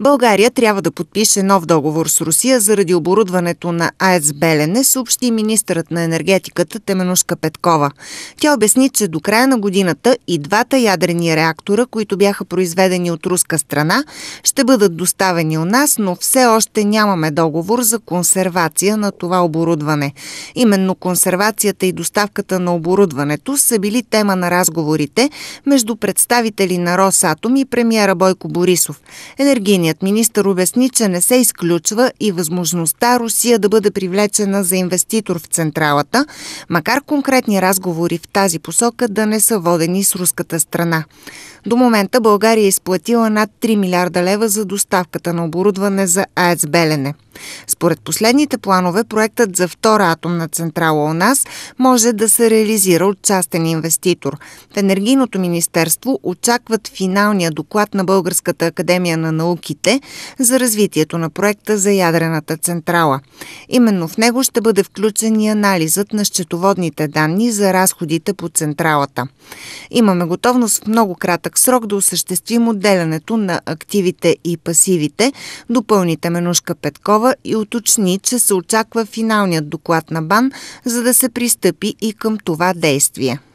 България трябва да подпише нов договор с Русия заради оборудването на АЕЦ Белене, съобщи министърът на енергетиката Теменушка Петкова. Тя обясни, че до края на годината и двата ядрени реактора, които бяха произведени от руска страна, ще бъдат доставени у нас, но все още нямаме договор за консервация на това оборудване. Именно консервацията и доставката на оборудването са били тема на разговорите между представители на Росатом и премиера Бойко Борисов. Енергийни Външният министр обясни, че не се изключва и възможността Русия да бъде привлечена за инвеститор в централата, макар конкретни разговори в тази посока да не са водени с руската страна. До момента България е изплатила над 3 милиарда лева за доставката на оборудване за АЕЦ Белене. Според последните планове, проектът за втора атомна централа у нас може да се реализира от частен инвеститор. В Енергийното министерство очакват финалния доклад на Българската академия на науките за развитието на проекта за ядрената централа. Именно в него ще бъде включен и анализът на счетоводните данни за разходите по централата. Имаме готовност в много кратък срок да осъществим отделянето на активите и пасивите. Допълните Менушка Петкова Петкова и уточни, че се очаква финалният доклад на БАН, за да се пристъпи и към това действие.